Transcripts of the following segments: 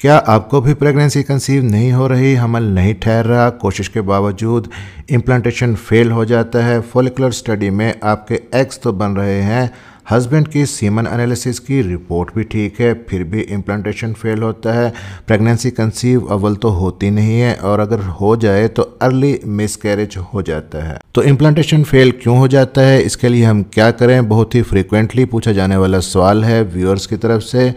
क्या आपको भी प्रेगनेंसी कंसीव नहीं हो रही हमल नहीं ठहर रहा कोशिश के बावजूद इम्प्लांटेशन फेल हो जाता है फोलिकुलर स्टडी में आपके एक्स तो बन रहे हैं हस्बैंड की सीमन एनालिसिस की रिपोर्ट भी ठीक है फिर भी इम्प्लांटेशन फेल होता है प्रेगनेंसी कंसीव अव्वल तो होती नहीं है और अगर हो जाए तो अर्ली मिस कैरेज हो जाता है तो इम्प्लांटेशन फेल क्यों हो जाता है इसके लिए हम क्या करें बहुत ही फ्रिक्वेंटली पूछा जाने वाला सवाल है व्यूअर्स की तरफ से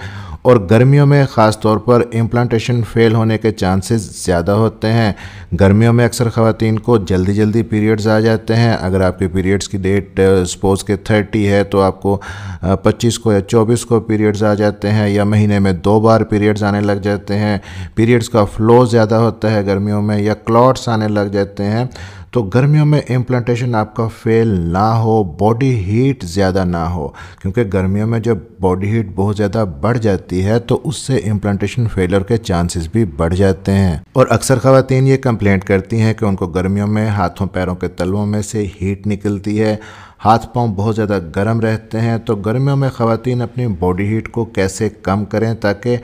और गर्मियों में ख़ास तौर पर इम्प्लांटेशन फेल होने के चांसेस ज़्यादा होते हैं गर्मियों में अक्सर ख़वान को जल्दी जल्दी पीरियड्स आ जाते हैं अगर आपके पीरियड्स की डेट सपोज़ के थर्टी है तो आपको uh, पच्चीस को या चौबीस को पीरियड्स आ जाते हैं या महीने में दो बार पीरियड्स आने लग जाते हैं पीरियड्स का फ्लो ज़्यादा होता है गर्मियों में या क्लॉट्स आने लग जाते हैं तो गर्मियों में इम्प्लांटेशन आपका फेल ना हो बॉडी हीट ज़्यादा ना हो क्योंकि गर्मियों में जब बॉडी हीट बहुत ज़्यादा बढ़ जाती है तो उससे इम्प्लांटेशन फेलर के चांसेस भी बढ़ जाते हैं और अक्सर ख़वातीन ये कंप्लेंट करती हैं कि उनको गर्मियों में हाथों पैरों के तलवों में से हीट निकलती है हाथ पांव बहुत ज़्यादा गर्म रहते हैं तो गर्मियों में ख़वान अपनी बॉडी हीट को कैसे कम करें ताकि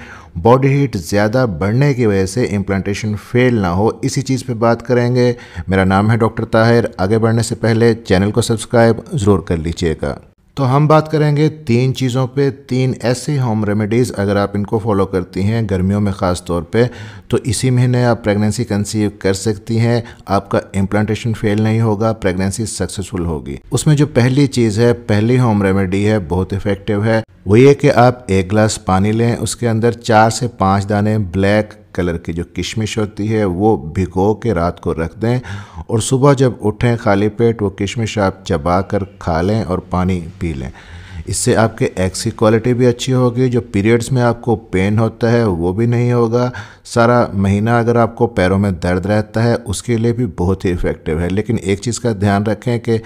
बॉडी हीट ज़्यादा बढ़ने की वजह से इम्प्लांटेशन फेल ना हो इसी चीज़ पे बात करेंगे मेरा नाम है डॉक्टर ताहिर आगे बढ़ने से पहले चैनल को सब्सक्राइब ज़रूर कर लीजिएगा तो हम बात करेंगे तीन चीज़ों पे तीन ऐसे होम रेमेडीज़ अगर आप इनको फॉलो करती हैं गर्मियों में ख़ास तौर पे तो इसी महीने आप प्रेगनेंसी कंसीव कर सकती हैं आपका इम्प्लांटेशन फेल नहीं होगा प्रेगनेंसी सक्सेसफुल होगी उसमें जो पहली चीज़ है पहली होम रेमेडी है बहुत इफ़ेक्टिव है वो ये कि आप एक गिलास पानी लें उसके अंदर चार से पाँच दाने ब्लैक कलर की जो किशमिश होती है वो भिगो के रात को रख दें और सुबह जब उठें खाली पेट वो किशमिश आप चबा कर खा लें और पानी पी लें इससे आपके एग्स की क्वालिटी भी अच्छी होगी जो पीरियड्स में आपको पेन होता है वो भी नहीं होगा सारा महीना अगर आपको पैरों में दर्द रहता है उसके लिए भी बहुत ही इफ़ेक्टिव है लेकिन एक चीज़ का ध्यान रखें कि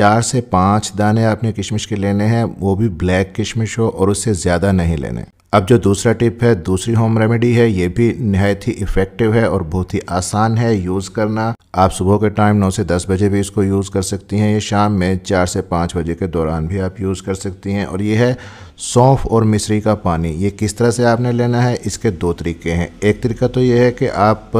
चार से पाँच दाने आपने किशमिश के लेने हैं वो भी ब्लैक किशमिश हो और उससे ज़्यादा नहीं लेने अब जो दूसरा टिप है दूसरी होम रेमेडी है ये भी नहायत ही इफ़ेक्टिव है और बहुत ही आसान है यूज़ करना आप सुबह के टाइम 9 से 10 बजे भी इसको यूज़ कर सकती हैं ये शाम में 4 से 5 बजे के दौरान भी आप यूज़ कर सकती हैं और ये है सौंफ और मिश्री का पानी ये किस तरह से आपने लेना है इसके दो तरीके हैं एक तरीका तो ये है कि आप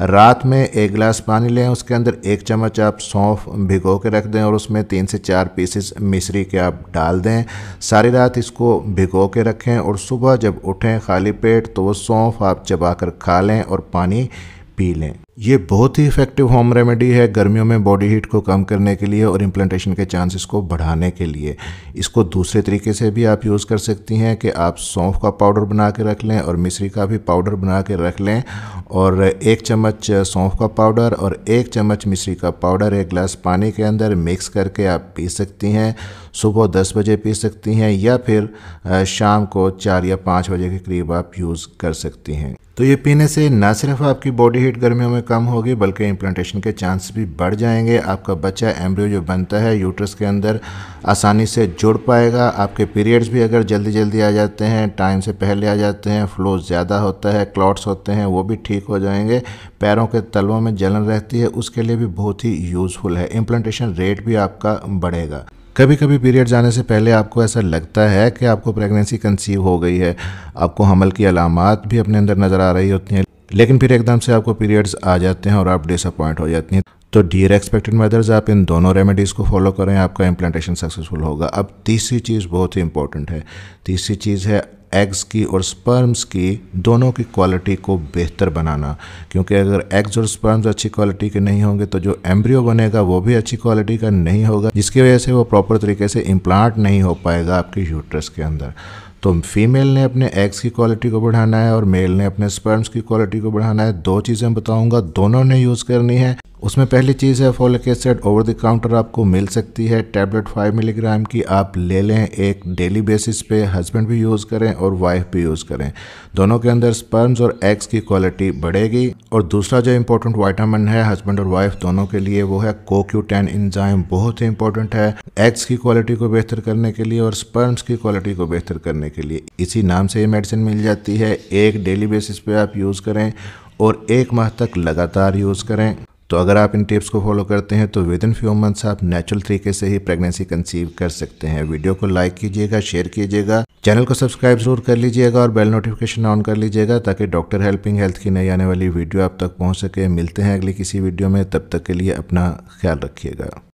रात में एक गिलास पानी लें उसके अंदर एक चम्मच आप सौंफ भिगो के रख दें और उसमें तीन से चार पीसेस मिश्री के आप डाल दें सारी रात इसको भिगो के रखें और सुबह जब उठें खाली पेट तो वो सौंफ आप चबा कर खा लें और पानी पी लें ये बहुत ही इफेक्टिव होम रेमेडी है गर्मियों में बॉडी हीट को कम करने के लिए और इम्प्लांटेशन के चांसेस को बढ़ाने के लिए इसको दूसरे तरीके से भी आप यूज़ कर सकती हैं कि आप सौंफ का पाउडर बना के रख लें और मिश्री का भी पाउडर बना के रख लें और एक चम्मच सौंफ का पाउडर और एक चम्मच मिश्री का पाउडर एक गिलास पानी के अंदर मिक्स करके आप पी सकती हैं सुबह दस बजे पी सकती हैं या फिर शाम को चार या पाँच बजे के करीब आप यूज़ कर सकती हैं तो ये पीने से ना सिर्फ आपकी बॉडी हीट गर्मियों में कम होगी बल्कि इम्प्लांटेशन के चांस भी बढ़ जाएंगे आपका बच्चा एम्ब्रियो जो बनता है यूट्रस के अंदर आसानी से जुड़ पाएगा आपके पीरियड्स भी अगर जल्दी जल्दी आ जाते हैं टाइम से पहले आ जाते हैं फ्लो ज़्यादा होता है क्लॉट्स होते हैं वो भी ठीक हो जाएंगे पैरों के तलवों में जलन रहती है उसके लिए भी बहुत ही यूज़फुल है इम्प्लांटेशन रेट भी आपका बढ़ेगा कभी कभी पीरियड जाने से पहले आपको ऐसा लगता है कि आपको प्रेगनेंसी कंसीव हो गई है आपको हमल की अलामत भी अपने अंदर नज़र आ रही होती हैं लेकिन फिर एकदम से आपको पीरियड्स आ जाते हैं और आप डिसअपॉइंट हो जाती हैं तो डियर एक्सपेक्टेड मदर्स आप इन दोनों रेमेडीज़ को फॉलो करें आपका इम्प्लांटेशन सक्सेसफुल होगा अब तीसरी चीज़ बहुत ही इंपॉर्टेंट है तीसरी चीज़ है एग्स की और स्पर्म्स की दोनों की क्वालिटी को बेहतर बनाना क्योंकि अगर एग्स और स्पर्म्स अच्छी क्वालिटी के नहीं होंगे तो जो एम्ब्रियो बनेगा वो भी अच्छी क्वालिटी का नहीं होगा जिसकी वजह से वो प्रॉपर तरीके से इम्प्लांट नहीं हो पाएगा आपके यूट्रस के अंदर तो फीमेल ने अपने एग्स की क्वालिटी को बढ़ाना है और मेल ने अपने स्पर्म्स की क्वालिटी को बढ़ाना है दो चीज़ें बताऊंगा दोनों ने यूज़ करनी है उसमें पहली चीज़ है folic acid over the counter आपको मिल सकती है टैबलेट 5 मिलीग्राम की आप ले लें एक डेली बेसिस पे हस्बैंड भी यूज़ करें और वाइफ भी यूज़ करें दोनों के अंदर स्पर्म्स और एग्स की क्वालिटी बढ़ेगी और दूसरा जो इंपॉर्टेंट वाइटामिन है हस्बैंड और वाइफ दोनों के लिए वो है कोक्यू टेन इंजाइम बहुत ही इंपॉर्टेंट है एग्स की क्वालिटी को बेहतर करने के लिए और स्पर्म्स की क्वालिटी को बेहतर करने के लिए इसी नाम से ये मेडिसिन मिल जाती है एक डेली बेसिस पे आप यूज़ करें और एक माह तक लगातार यूज़ करें तो अगर आप इन टिप्स को फॉलो करते हैं तो विद इन फ्यू मंथ्स आप नेचुरल तरीके से ही प्रेगनेंसी कंसीव कर सकते हैं वीडियो को लाइक कीजिएगा शेयर कीजिएगा चैनल को सब्सक्राइब जरूर कर लीजिएगा और बेल नोटिफिकेशन ऑन कर लीजिएगा ताकि डॉक्टर हेल्पिंग हेल्थ की नई आने वाली वीडियो आप तक पहुँच सके मिलते हैं अगली किसी वीडियो में तब तक के लिए अपना ख्याल रखिएगा